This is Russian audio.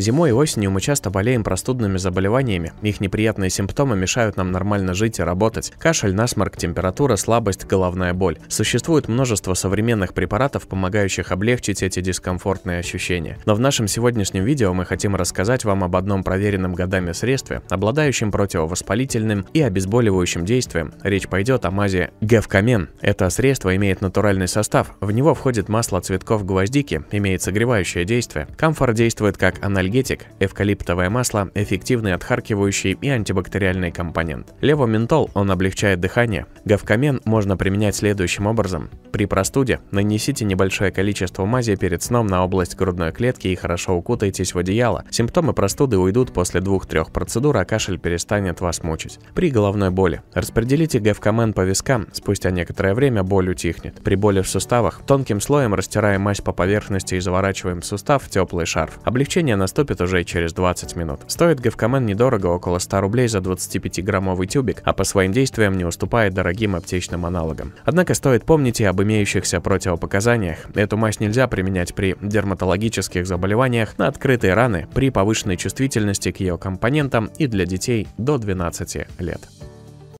Зимой и осенью мы часто болеем простудными заболеваниями. Их неприятные симптомы мешают нам нормально жить и работать. Кашель, насморк, температура, слабость, головная боль. Существует множество современных препаратов, помогающих облегчить эти дискомфортные ощущения. Но в нашем сегодняшнем видео мы хотим рассказать вам об одном проверенном годами средстве, обладающем противовоспалительным и обезболивающим действием. Речь пойдет о мазе Гевкамен. Это средство имеет натуральный состав. В него входит масло цветков гвоздики, имеет согревающее действие. Камфор действует как анальгин анальгетик, эвкалиптовое масло – эффективный отхаркивающий и антибактериальный компонент. Левоментол – он облегчает дыхание. Гавкамен можно применять следующим образом. При простуде нанесите небольшое количество мази перед сном на область грудной клетки и хорошо укутайтесь в одеяло. Симптомы простуды уйдут после 2-3 процедур, а кашель перестанет вас мучить. При головной боли распределите гевкамен по вискам, спустя некоторое время боль утихнет. При боли в суставах тонким слоем растираем мазь по поверхности и заворачиваем сустав в теплый шарф. Облегчение наступит уже через 20 минут. Стоит гевкамен недорого, около 100 рублей за 25-граммовый тюбик, а по своим действиям не уступает дорогим аптечным аналогам. Однако стоит помнить и об имеющихся противопоказаниях. Эту мазь нельзя применять при дерматологических заболеваниях, на открытые раны, при повышенной чувствительности к ее компонентам и для детей до 12 лет.